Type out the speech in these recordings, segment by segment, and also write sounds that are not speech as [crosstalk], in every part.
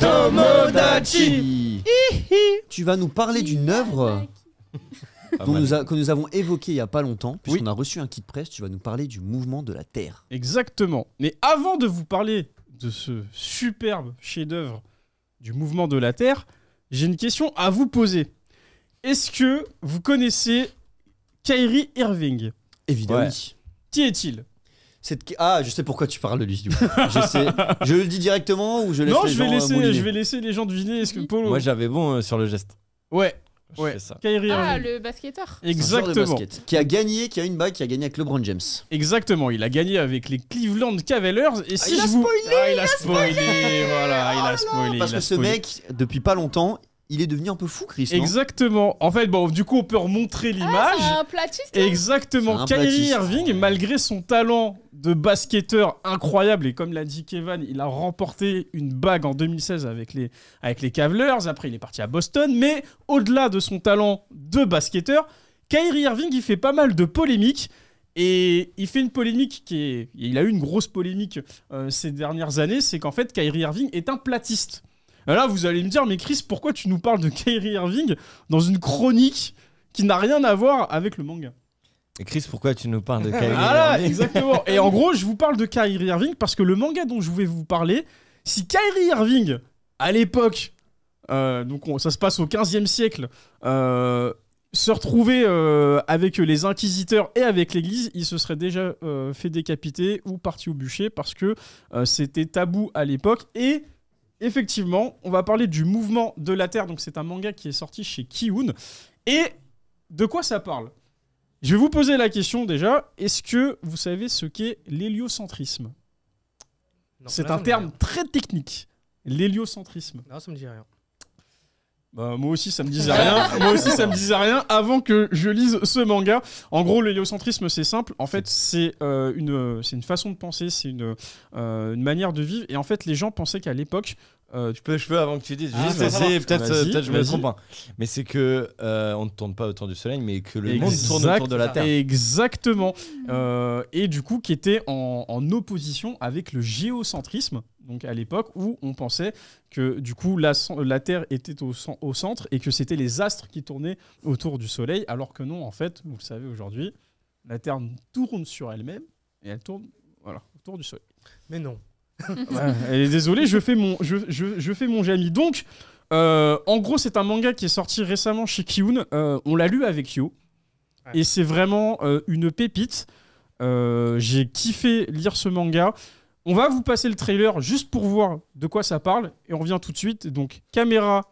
Tomodachi Tu vas nous parler d'une œuvre que nous avons évoquée il n'y a pas longtemps, puisqu'on a reçu un kit de presse, tu vas nous parler du mouvement de la Terre. Exactement. Mais avant de vous parler de ce superbe chef-d'œuvre du mouvement de la Terre, j'ai une question à vous poser. Est-ce que vous connaissez Kyrie Irving Évidemment. Qui est-il ah, je sais pourquoi tu parles de lui. je, sais... je le dis directement ou je laisse non, les je vais gens euh, laisser, je vais laisser les gens deviner. Est-ce que Moi, j'avais bon euh, sur le geste. Ouais. ouais. ça. ah, le basketteur. Exactement. qui a gagné, qui a une bague, qui a gagné avec LeBron James. Exactement. Il a gagné avec les Cleveland Cavaliers. Et ah, si il, je a spoilé, ah, il, a spoilé. Il a spoilé. Voilà, il a ah, spoilé. Parce que ce mec, depuis pas longtemps, il est devenu un peu fou, Chris. Exactement. En fait, bon, du coup, on peut remontrer ah, l'image. Ah, un platiste. Hein. Exactement. Kyrie Irving, malgré son talent de basketteur incroyable, et comme l'a dit Kevin, il a remporté une bague en 2016 avec les, avec les Cavaliers. Après, il est parti à Boston. Mais au-delà de son talent de basketteur, Kyrie Irving, il fait pas mal de polémiques. Et il fait une polémique qui est. Il a eu une grosse polémique euh, ces dernières années. C'est qu'en fait, Kyrie Irving est un platiste. Là, vous allez me dire, mais Chris, pourquoi tu nous parles de Kyrie Irving dans une chronique qui n'a rien à voir avec le manga et Chris, pourquoi tu nous parles de [laughs] Kyrie ah Irving exactement. Et en gros, je vous parle de Kyrie Irving parce que le manga dont je vais vous parler, si Kyrie Irving, à l'époque, euh, donc ça se passe au 15e siècle, euh, se retrouvait euh, avec les inquisiteurs et avec l'Église, il se serait déjà fait décapiter ou parti au bûcher parce que c'était tabou à l'époque et effectivement, on va parler du mouvement de la Terre. Donc c'est un manga qui est sorti chez Kiun. Et de quoi ça parle Je vais vous poser la question déjà. Est-ce que vous savez ce qu'est l'héliocentrisme C'est un terme très technique. L'héliocentrisme. Non, ça me dit rien. Bah, moi aussi, ça me disait rien. moi aussi, ça me disait rien avant que je lise ce manga. En gros, l'héliocentrisme, c'est simple. En fait, c'est euh, une, une façon de penser, c'est une, euh, une manière de vivre. Et en fait, les gens pensaient qu'à l'époque, euh, tu peux, je peux avant que tu dises, ah, juste essayer, peut-être je me trompe. Hein. Mais c'est que euh, on ne tourne pas autour du soleil, mais que le monde tourne autour de la Terre. Exactement. Euh, et du coup, qui était en, opposition avec le géocentrisme, donc à l'époque où on pensait que du coup la, la Terre était au, au centre et que c'était les astres qui tournaient autour du soleil, alors que non, en fait, vous le savez aujourd'hui, la Terre tourne sur elle-même et elle tourne voilà, autour du soleil. Mais non est désolé, je fais mon, je, je, fais mon Donc, euh, en gros, c'est un manga qui est sorti récemment chez Kiun. Euh, on l'a lu avec Yo. Et c'est vraiment euh, une pépite. J'ai kiffé lire ce manga. On va vous passer le trailer juste pour voir de quoi ça parle. Et on revient tout de suite. Donc, caméra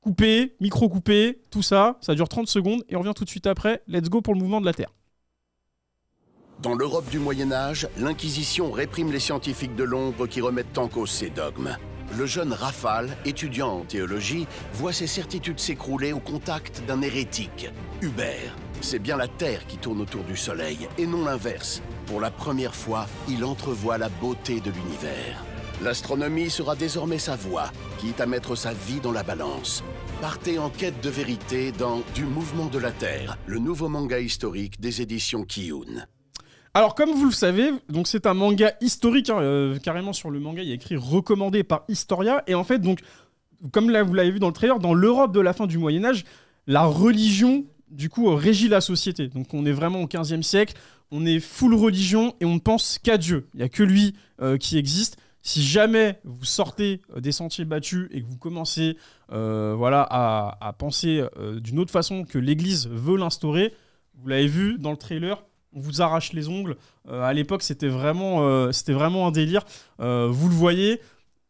coupée, micro coupé, tout ça. Ça dure 30 secondes. Et on revient tout de suite après. Let's go pour le mouvement de la Terre. Dans l'Europe du Moyen Âge, l'Inquisition réprime les scientifiques de l'ombre qui remettent en cause ses dogmes. Le jeune Rafale, étudiant en théologie, voit ses certitudes s'écrouler au contact d'un hérétique, Hubert. C'est bien la Terre qui tourne autour du Soleil, et non l'inverse. Pour la première fois, il entrevoit la beauté de l'univers. L'astronomie sera désormais sa voie, quitte à mettre sa vie dans la balance. Partez en quête de vérité dans Du mouvement de la Terre, le nouveau manga historique des éditions Kiyun. Alors, comme vous le savez, donc c'est un manga historique, hein, euh, carrément sur le manga, il y a écrit recommandé par Historia. Et en fait, donc, comme là, vous l'avez vu dans le trailer, dans l'Europe de la fin du Moyen-Âge, la religion, du coup, régit la société. Donc, on est vraiment au 15 siècle, on est full religion et on ne pense qu'à Dieu. Il n'y a que lui euh, qui existe si jamais vous sortez euh, des sentiers battus et que vous commencez voilà, à, penser d'une autre façon que l'Église veut l'instaurer, vous l'avez vu dans le trailer, on vous arrache les ongles. Euh, à l'époque, c'était vraiment, euh, c'était vraiment un délire. Euh, vous le voyez,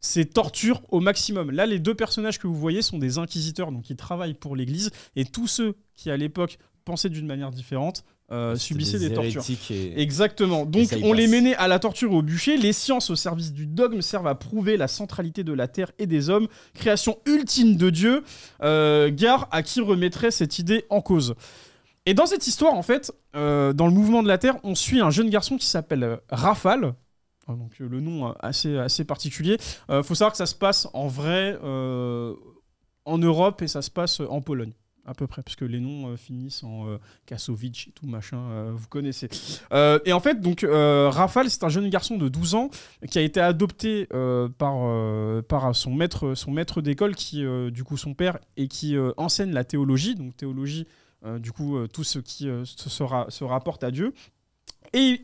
c'est torture au maximum. Là, les deux personnages que vous voyez sont des inquisiteurs, donc ils travaillent pour l'Église, et tous ceux qui, à l'époque, pensaient d'une manière différente, subissaient des, tortures. Exactement. Donc on les menait à la torture au bûcher. Les sciences au service du dogme servent à prouver la centralité de la terre et des hommes, création ultime de Dieu. gare à qui remettrait cette idée en cause. Et dans cette histoire, en fait, euh, dans le mouvement de la Terre, on suit un jeune garçon qui s'appelle euh, Rafal, euh, Donc le nom assez, assez particulier. Il faut savoir que ça se passe en vrai en Europe et ça se passe en Pologne à peu près, parce que les noms finissent en euh, et tout machin, vous connaissez. et en fait, donc Rafal, c'est un jeune garçon de 12 ans qui a été adopté par, par son maître, son maître d'école, qui du coup son père, et qui enseigne la théologie, donc théologie euh, du coup, euh, tout ce qui euh, se, se rapporte à Dieu. Et,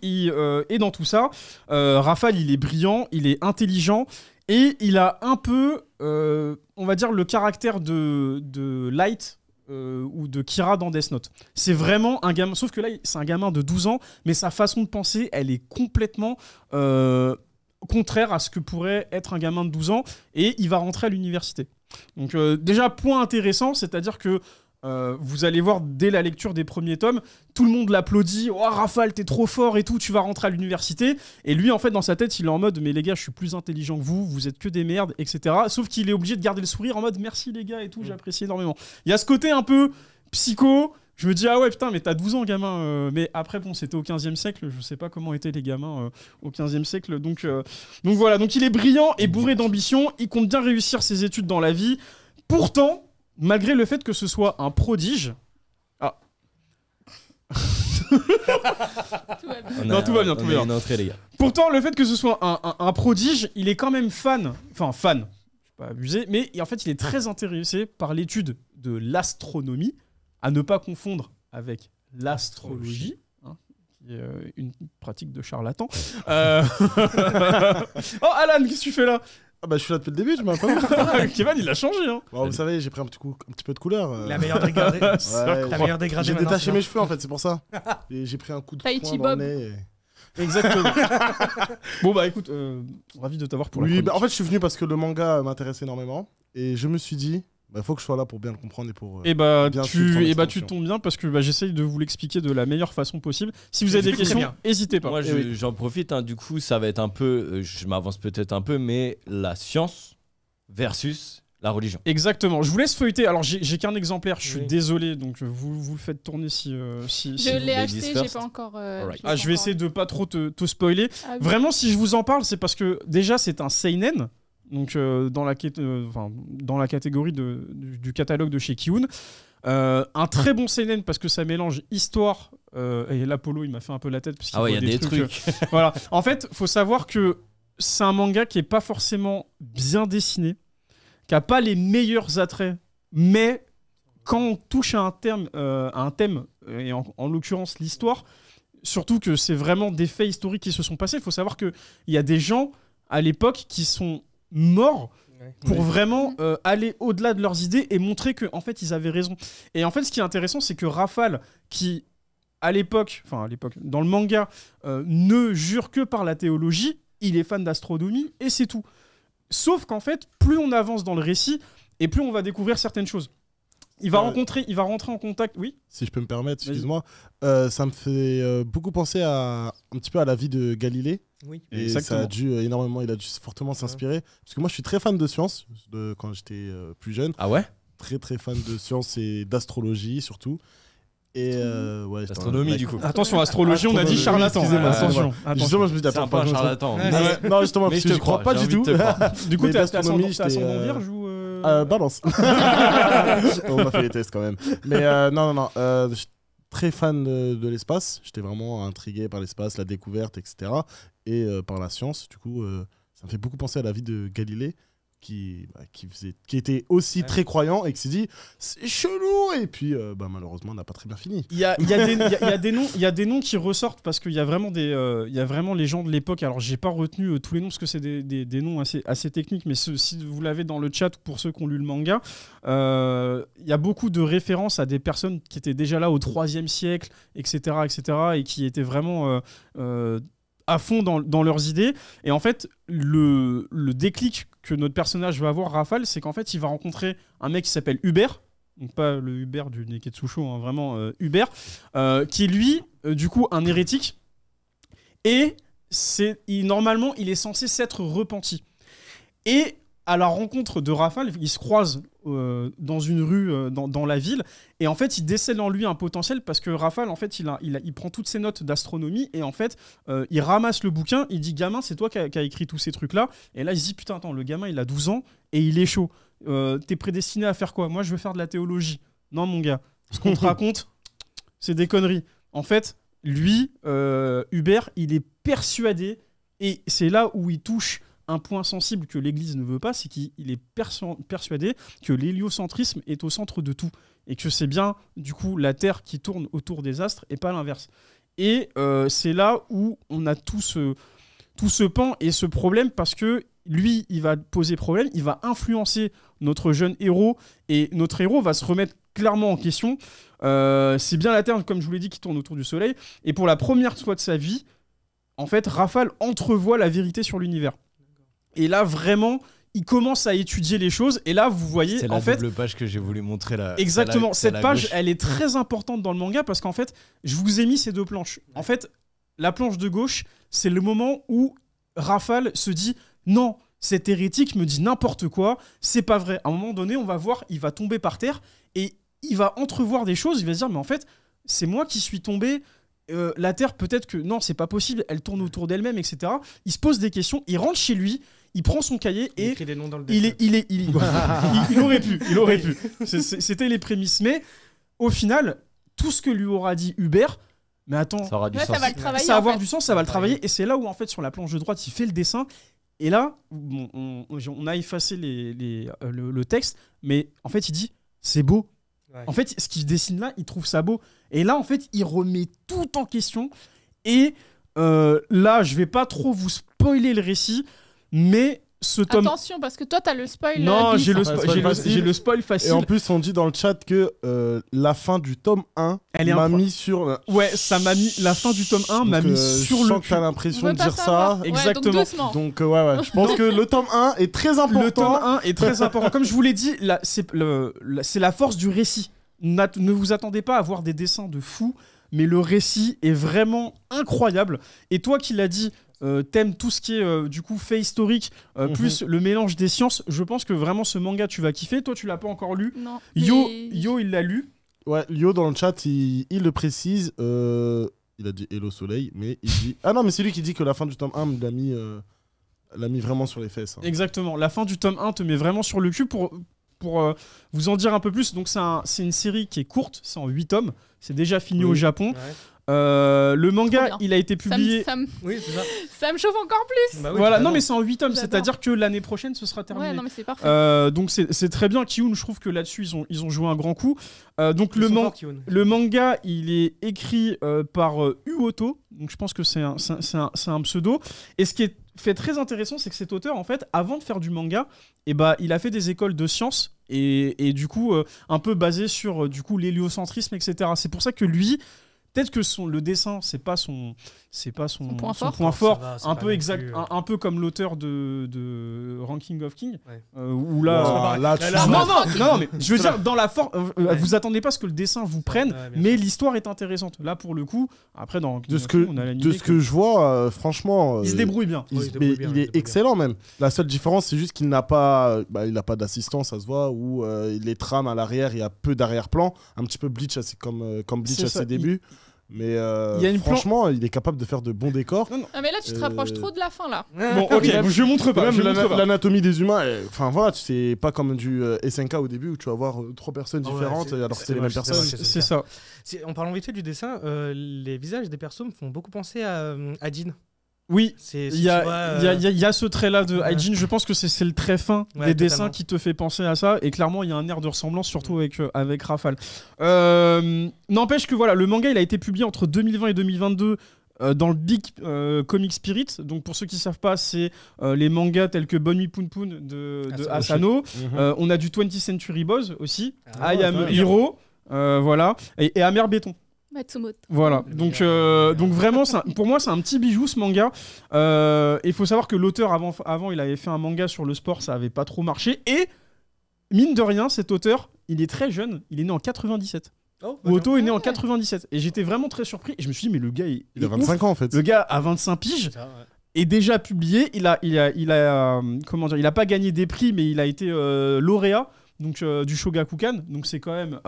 et, dans tout ça, euh, Raphaël, il est brillant, il est intelligent, et il a un peu, on va dire, le caractère de, de Light ou de Kira dans Death Note. C'est vraiment un gamin, sauf que là, c'est un gamin de 12 ans, mais sa façon de penser, elle est complètement contraire à ce que pourrait être un gamin de 12 ans, et il va rentrer à l'université. Donc déjà, point intéressant, c'est-à-dire que euh, vous allez voir dès la lecture des premiers tomes, tout le monde l'applaudit. Oh, Rafale, t'es trop fort et tout, tu vas rentrer à l'université. Et lui, en fait, dans sa tête, il est en mode Mais les gars, je suis plus intelligent que vous, vous êtes que des merdes, etc. Sauf qu'il est obligé de garder le sourire en mode Merci les gars et tout, mm. j'apprécie énormément. Il y a ce côté un peu psycho. Je me dis, ah ouais, putain, mais t'as 12 ans, gamin. Euh. mais après, bon, c'était au 15e siècle. Je sais pas comment étaient les gamins euh, au 15e siècle. Donc, donc voilà. Donc il est brillant et bourré d'ambition. Il compte bien réussir ses études dans la vie. Pourtant, malgré le fait que ce soit un prodige. Ah. [laughs] tout va bien, Pourtant, le fait que ce soit un, prodige, il est quand même fan. Enfin, fan. Je vais pas abuser, mais en fait, il est très intéressé par l'étude de l'astronomie, à ne pas confondre avec l'astrologie hein, euh, une pratique de charlatan. Euh, [laughs] oh Alan, qu'est-ce que tu fais là ah bah je suis là depuis le début, je m'en rappelle. [laughs] Ah, Kevin il a changé hein. Bon, bah, vous savez, j'ai pris un petit, coup, un petit peu de couleur. Euh. La meilleure dégradée. [laughs] La meilleure J'ai détaché mes cheveux en fait, c'est pour ça. Et j'ai pris un coup de Tahiti poing Exactement. [laughs] Bon bah écoute, euh, ravi de t'avoir pour la oui, bah, en fait je suis venu parce que le manga m'intéresse énormément et je me suis dit il bah, faut que je sois là pour bien le comprendre et pour. et euh, eh bah, bien tu, et eh bah tu tombes bien parce que bah, j'essaye de vous l'expliquer de la meilleure façon possible. Si vous avez des questions, n'hésitez pas. Moi, eh j'en profite. Hein. du coup, ça va être un peu. Euh, je m'avance peut-être un peu, mais la science versus la religion. Exactement. Je vous laisse feuilleter. Alors, j'ai qu'un exemplaire. Je suis désolé. Donc, vous, vous le faites tourner si. Euh, si je l'ai acheté. J'ai pas encore. ah, je vais essayer de pas trop te, spoiler. Ah Vraiment, si je vous en parle, c'est parce que déjà, c'est un seinen donc euh, dans, la, euh, dans la catégorie de, du, catalogue de chez Kiun. Euh, un très bon CNN parce que ça mélange histoire et l'Apollo, il m'a fait un peu la tête parce qu'il ah y a des, trucs. [laughs] voilà. En fait, faut savoir que c'est un manga qui est pas forcément bien dessiné, qui a pas les meilleurs attraits, mais quand on touche à un terme, à un thème et en, en l'occurrence l'histoire, surtout que c'est vraiment des faits historiques qui se sont passés. Il faut savoir que il y a des gens à l'époque qui sont mort pour vraiment euh, aller au-delà de leurs idées et montrer que en fait ils avaient raison. Et en fait, ce qui est intéressant, c'est que Rafale, qui à l'époque, enfin à l'époque, dans le manga, euh, ne jure que par la théologie, il est fan d'astronomie et c'est tout. Sauf qu'en fait, plus on avance dans le récit et plus on va découvrir certaines choses. Il va, euh, rencontrer, il va rentrer en contact, oui Si je peux me permettre, excuse-moi, ça me fait beaucoup penser à, un petit peu à la vie de Galilée, oui. Et ça a dû euh, énormément, il a dû fortement s'inspirer. Parce que moi, je suis très fan de science de, quand j'étais euh, plus jeune. Ah ouais Très très fan de science et d'astrologie surtout. Et euh, ouais, astronomie du coup. Attention, astrologie, on a dit charlatan. excusez ah, attention. Justement, je me dis, pas un charlatan. Non, justement, mais je ne crois pas du tout. [laughs] Du coup, t'es astronomie, son euh, vierge ou Balance. [laughs] On m'a fait les tests quand même. Mais non, non, non très fan de, l'espace. J'étais vraiment intrigué par l'espace, la découverte, etc. Et euh, par la science. Du coup, euh, ça me fait beaucoup penser à la vie de Galilée qui, bah, qui, faisait, était aussi très croyant et qui s'est dit c'est chelou et puis euh, bah, malheureusement on n'a pas très bien fini. Il y a, y, a y, y a, des noms qui ressortent parce qu'il y, a vraiment euh, y vraiment les gens de l'époque, alors j'ai pas retenu euh, tous les noms parce que c'est des, noms assez, assez techniques mais si vous l'avez dans le chat pour ceux qui ont lu le manga, il y a beaucoup de références à des personnes qui étaient déjà là au 3 siècle etc. etc. et qui étaient vraiment à fond dans, leurs idées. Et en fait, le, le déclic que notre personnage va avoir, Rafale, c'est qu'en fait, il va rencontrer un mec qui s'appelle Hubert. Donc pas le Hubert du Neketsu hein, vraiment euh, Hubert, euh, qui est lui, euh, du coup, un hérétique. Et c'est normalement, il est censé s'être repenti. Et à la rencontre de Rafale, ils se croisent euh, dans une rue euh, dans, la ville. Et en fait, il décèle en lui un potentiel parce que Raphaël, en fait, il, prend toutes ses notes d'astronomie et en fait, euh, il ramasse le bouquin. Il dit Gamin, c'est toi qui as écrit tous ces trucs-là. Et là, il se dit Putain, attends, le gamin, il a 12 ans et il est chaud. T'es prédestiné à faire quoi Moi, je veux faire de la théologie. Non, mon gars, ce qu'on te [laughs] raconte, c'est des conneries. En fait, lui, Hubert, il est persuadé et c'est là où il touche un point sensible que l'Église ne veut pas, c'est qu'il est persuadé que l'héliocentrisme est au centre de tout et que c'est bien du coup la Terre qui tourne autour des astres et pas l'inverse. Et euh, c'est là où on a tout ce, tout ce pan et ce problème parce que lui, il va poser problème, il va influencer notre jeune héros et notre héros va se remettre clairement en question. Euh, c'est bien la Terre, comme je vous l'ai dit, qui tourne autour du Soleil. Et pour la première fois de sa vie, en fait, Rafale entrevoit la vérité sur l'univers. Et là, vraiment, il commence à étudier les choses et là vous voyez c'est en la fait double page que j'ai voulu montrer là exactement cette page elle est très importante dans le manga parce qu'en fait je vous ai mis ces deux planches en fait la planche de gauche c'est le moment où Rafale se dit non cet hérétique me dit n'importe quoi c'est pas vrai à un moment donné on va voir il va tomber par terre et il va entrevoir des choses il va se dire mais en fait c'est moi qui suis tombé euh, la terre peut-être que non c'est pas possible elle tourne autour d'elle-même etc il se pose des questions il rentre chez lui il prend son cahier et il, est, il, est, [laughs] il, aurait pu, il aurait pu. C'était les prémices, mais au final, tout ce que lui aura dit Hubert, mais attends, ça va, le travailler, ça va avoir du sens, ça va le travailler, et c'est là où en fait sur la planche de droite, il fait le dessin. Et là, on, on, a effacé les, euh, le, texte, mais en fait, il dit c'est beau, En fait, ce qu'il dessine là, il trouve ça beau. Et là, en fait, il remet tout en question. Et euh, là, je vais pas trop vous spoiler le récit, mais ce tome. Attention, parce que toi, t'as le spoil. Non, euh, j'ai le, spoil le, facile. Et en plus, on dit dans le chat que euh, la fin du tome 1 m'a mis sur. Ouais, ça m'a mis. La fin du tome 1 m'a mis euh, sur le. Je sens que t'as l'impression de dire ça. Exactement. donc, ouais, ouais. Je pense que le tome 1 est très important. Le tome 1 est très important. Comme je vous l'ai dit, c'est la force du récit. Ne vous attendez pas à voir des dessins de fou mais le récit est vraiment incroyable. Et toi qui l'as dit, euh, thème tout ce qui est euh, du coup fait historique, euh, mhm. plus le mélange des sciences, je pense que vraiment ce manga tu vas kiffer. Toi, tu l'as pas encore lu. Yo, Yo il l'a lu. Ouais, Yo dans le chat, il, le précise. il a dit Hello Soleil, mais il dit. Ah non, mais c'est lui qui dit que la fin du tome 1 l'a mis, l'a mis vraiment sur les fesses. Hein. Exactement. La fin du tome 1 te met vraiment sur le cul pour, pour vous en dire un peu plus, donc c'est une série qui est courte, c'est en 8 tomes, c'est déjà fini au Japon. Euh, le manga, il a été publié. Ça, me, ça [laughs] ça. me chauffe encore plus. Bah voilà, non, mais c'est en 8 tomes, c'est-à-dire que l'année prochaine, ce sera terminé. Euh, donc c'est très bien. Kiyun, je trouve que là-dessus, ils ont, ils ont joué un grand coup. Euh, donc le, manga, il est écrit par Uoto. Donc je pense que c'est un, un, pseudo. Et ce qui est fait très intéressant, c'est que cet auteur, en fait, avant de faire du manga, eh bah, il a fait des écoles de sciences et, du coup, un peu basé sur du coup l'héliocentrisme, etc. C'est pour ça que lui, Peut-être que son, le dessin, c'est pas son, c'est pas son, point, fort. un peu exact, euh. un, peu comme l'auteur de, Ranking of King, où là, là, non, non, mais je veux dire dans la forme, euh, vous attendez pas ce que le dessin vous prenne, mais l'histoire est intéressante. Là pour le coup, après dans de ce que de ce que, je vois, euh, franchement, il se débrouille bien, il, est excellent même. La seule différence c'est juste qu'il n'a pas, bah, il n'a pas d'assistance, ça se voit, ou les trames à l'arrière, il y a peu d'arrière-plan, un petit peu Bleach, c'est comme comme Bleach à ses débuts. Mais euh, il franchement, il est capable de faire de bons décors. Non, ah, mais là, tu te euh, rapproches trop de la fin, là. [laughs] Bon, ok, je montre pas. l'anatomie des humains, enfin voilà, c'est pas comme du euh, SNK au début où tu vas voir trois personnes ah différentes alors c'est les mêmes personnes. C'est ça. En parlant vite fait du dessin, les visages des persos me font beaucoup penser à, à oui, il y, a, ce trait-là de Aijin, Je pense que c'est le trait fin des dessins qui te fait penser à ça. Et clairement, il y a un air de ressemblance, surtout mm. avec, euh, avec Rafale. Euh, n'empêche que voilà, le manga il a été publié entre 2020 et 2022. Euh, dans le Big Comic Spirit, donc pour ceux qui ne savent pas, c'est les mangas tels que bonnie Nuit Poon Poon de, Asano. Mm-hmm. on a du 20th Century Boss aussi, ah, I Am Hero, voilà, et, et Amer Béton. Voilà, donc, euh, donc vraiment, pour moi, c'est un petit bijou ce manga. Euh, il faut savoir que l'auteur, avant, avant, il avait fait un manga sur le sport, ça avait pas trop marché. Et, mine de rien, cet auteur, il est très jeune, il est né en 97. Oh, est né en 97. Ah et j'étais vraiment très surpris. Et je me suis dit, mais le gars, il, a 25 ans en fait. Le gars a 25 piges. et Est déjà publié, il a, il a, il a, euh, comment il a pas gagné des prix, mais il a été lauréat donc du Shogakukan, donc c'est quand même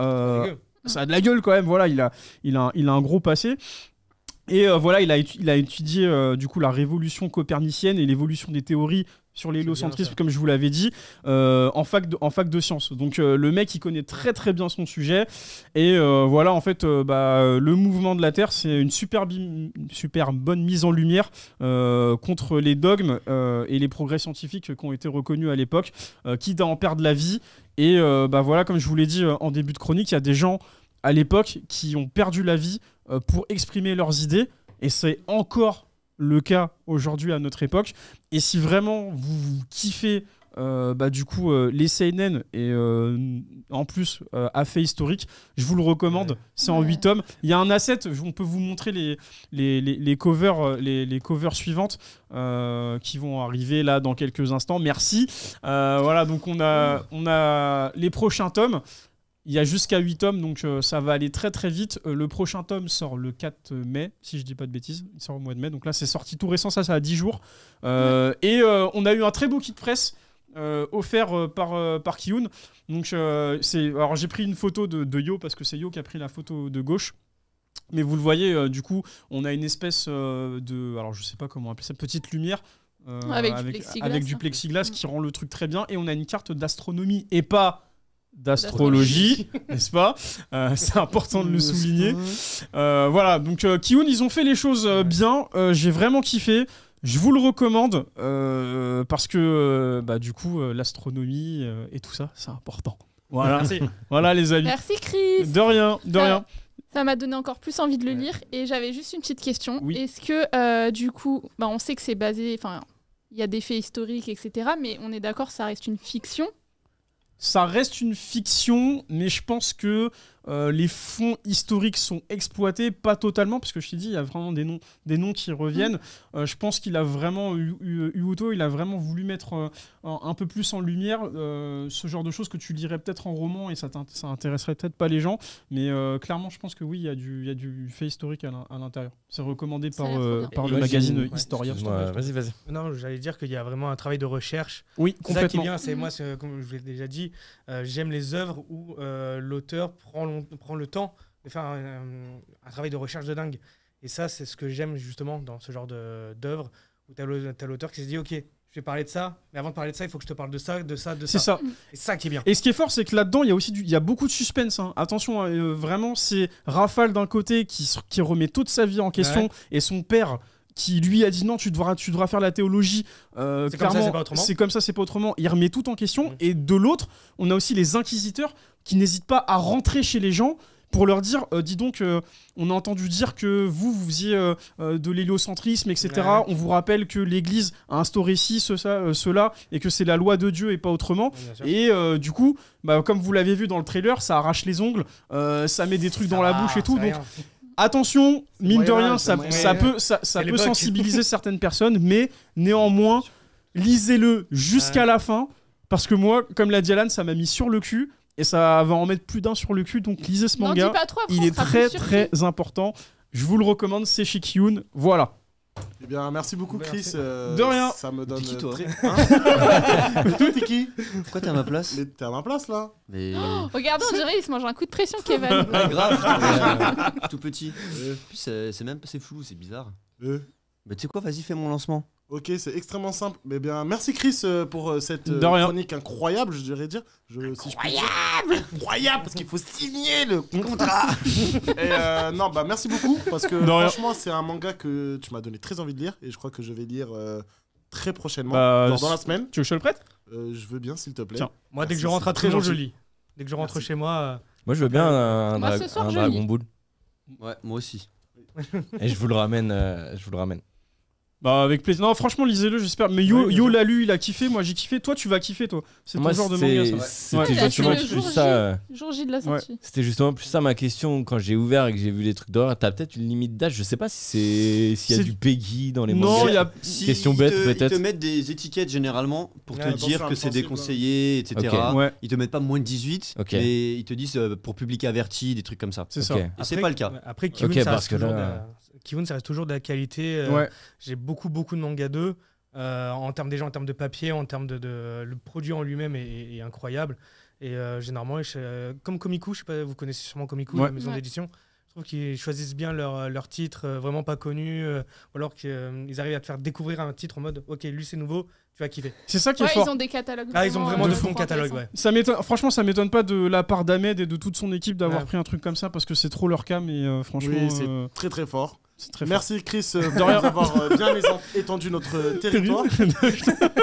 ça a de la gueule quand même. Voilà, il a, il il a un gros passé. Et euh, voilà, il a, étudié euh, du coup la révolution copernicienne et l'évolution des théories sur l'hélocentrisme, comme je vous l'avais dit, euh, en, fac de, en sciences. Donc le mec, il connaît très très bien son sujet. Et voilà, en fait, bah, le mouvement de la Terre, c'est une super, super bonne mise en lumière contre les dogmes et les progrès scientifiques qui ont été reconnus à l'époque, quitte à en perdre la vie. Et bah, voilà, comme je vous l'ai dit en début de chronique, il y a des gens à l'époque qui ont perdu la vie euh, pour exprimer leurs idées. Et c'est encore le cas aujourd'hui à notre époque. Et si vraiment vous, kiffez euh, bah, du coup euh, les CNN et en plus à fait historique, je vous le recommande. C'est en 8 tomes. Il y a un asset, on peut vous montrer les, les, covers, les, covers suivantes qui vont arriver là dans quelques instants. Merci. voilà, donc on a, on a les prochains tomes. Il y a jusqu'à 8 tomes, donc euh, ça va aller très très vite. Euh, le prochain tome sort le 4 mai, si je dis pas de bêtises. Il sort au mois de mai, donc là c'est sorti tout récent, ça, ça a 10 jours. Euh, et on a eu un très beau kit de presse offert par, par Kiyun. Donc, c'est... Alors j'ai pris une photo de, Yo, parce que c'est Yo qui a pris la photo de gauche. Mais vous le voyez, du coup, on a une espèce de. Alors je sais pas comment appeler ça, petite lumière. avec, du plexiglas, avec du hein. plexiglas qui mm. rend le truc très bien. Et on a une carte d'astronomie et pas d'astrologie, n'est-ce pas euh, C'est important de le souligner. Euh, voilà, donc euh, ils ont fait les choses euh, bien. J'ai vraiment kiffé. Je vous le recommande parce que bah, du coup, l'astronomie et tout ça, c'est important. Voilà, Merci. [laughs] voilà les amis. Merci Chris. De rien, de rien. Ça m'a donné encore plus envie de le lire et j'avais juste une petite question. Est-ce que du coup, bah, on sait que c'est basé, enfin, il y a des faits historiques, etc. Mais on est d'accord, ça reste une fiction ça reste une fiction, mais je pense que euh, les fonds historiques sont exploités, pas totalement, parce que je t'ai dit, il y a vraiment des noms, des noms qui reviennent. Mm. Euh, je pense qu'il a vraiment, eu, il a vraiment voulu mettre euh, un peu plus en lumière ce genre de choses que tu lirais peut-être en roman et ça, ça intéresserait peut-être pas les gens, mais clairement, je pense que oui, il y, a du, il y a du fait historique à l'intérieur. C'est recommandé par, par le magazine Historien Historia. Vas-y, vas-y. Non, j'allais dire qu'il y a vraiment un travail de recherche. Oui, complètement. bien, c'est moi, comme je l'ai déjà dit, j'aime les œuvres où l'auteur prend on prend le temps de faire un, travail de recherche de dingue. Et ça, c'est ce que j'aime justement dans ce genre d'œuvre où tu l'auteur qui se dit Ok, je vais parler de ça, mais avant de parler de ça, il faut que je te parle de ça, de ça, de ça. C'est ça. Et ça qui est bien. Et ce qui est fort, c'est que là-dedans, il y a aussi y a beaucoup de suspense. Hein. Attention, hein, euh, vraiment, c'est Rafale d'un côté qui, remet toute sa vie en question et son père qui lui a dit non, tu devras, tu devras faire la théologie. Euh, c'est comme ça, c'est pas autrement. comme ça, c'est Il remet tout en question. Et de l'autre, on a aussi les inquisiteurs qui n'hésite pas à rentrer chez les gens pour leur dire euh, dis donc, euh, on a entendu dire que vous, vous faisiez euh, de l'héliocentrisme, etc. On vous rappelle que l'Église a instauré ci, ce, cela, et que c'est la loi de Dieu et pas autrement. et du coup, bah, comme vous l'avez vu dans le trailer, ça arrache les ongles, ça met des trucs dans la bouche et tout. Donc, attention, mine de rien, ça, ça peut, ça, sensibiliser [laughs] certaines personnes, mais néanmoins, lisez-le jusqu'à la fin. Parce que moi, comme l'a dit Alan, ça m'a mis sur le cul et ça va en mettre plus d'un sur le cul. Donc lisez ce manga. il est très très important. Je vous le recommande, c'est Shikyun. Voilà. Eh bien, merci beaucoup, Chris. Euh, de rien. Ça me donne. toi [laughs] hein Pourquoi t'es à ma place Mais T'es à ma place là. Mais... Oh, regardez, on dirait qu'il se mange un coup de pression, [laughs] Kevin. grave. Euh, tout petit. c'est même, c'est flou, c'est bizarre. Mais tu sais quoi Vas-y, fais mon lancement. Ok, c'est extrêmement simple. Mais bien, merci Chris euh, pour euh, cette euh, chronique incroyable, je dirais dire. Je, incroyable Incroyable Parce qu'il faut signer le contrat [laughs] non, bah merci beaucoup, parce que franchement, c'est un manga que tu m'as donné très envie de lire, et je crois que je vais lire très prochainement, bah, dans la semaine. Tu veux je le prête Je veux bien, s'il te plaît. Moi, dès que je rentre à très je lis. Dès que je rentre chez moi... Moi, je veux bien un, un Dragon Ball. Ouais, moi aussi. et je vous le ramène, je vous le ramène. Bah avec plaisir. Non, franchement, lisez-le, j'espère. Mais Yo, Yo l'a lu, il a kiffé. Moi, j'ai kiffé. Toi, tu vas kiffer, toi. C'est ton de manga. C'était justement plus ça. de la C'était justement plus ça ma question quand j'ai ouvert et que j'ai vu les trucs d'horreur. T'as peut-être une limite d'âge. Je sais pas si c'est s'il y a du Peggy dans les Non, il y a. Question bête, peut-être. Ils te mettent des étiquettes généralement pour te dire que c'est déconseillé, etc. Ils te mettent pas moins de 18, mais ils te disent euh, pour public averti, des trucs comme ça. c'est ça. Et c'est pas le cas. Après, tu ça parce que Kivun ça reste toujours de la qualité. Euh, j'ai beaucoup, beaucoup de mangas 2 euh, en termes déjà en termes de papier, en termes de, le produit en lui-même est, incroyable. Et euh, généralement, comme Komiku, je sais pas, vous connaissez sûrement Komiku, la maison d'édition trouve qu'ils choisissent bien leur, euh, leur titre, euh, vraiment pas connu, euh, ou alors qu'ils arrivent à te faire découvrir un titre en mode Ok, lui c'est nouveau, tu vas kiffer. C'est ça qui est fort. Ils ont des catalogues. Ah, ils ont vraiment de, bons catalogues, ouais. Ça franchement, ça m'étonne pas de la part d'Ahmed et de toute son équipe d'avoir pris un truc comme ça parce que c'est trop leur cas. mais franchement. c'est très très fort. Merci Chris d'avoir bien [laughs] étendu notre territoire. [laughs]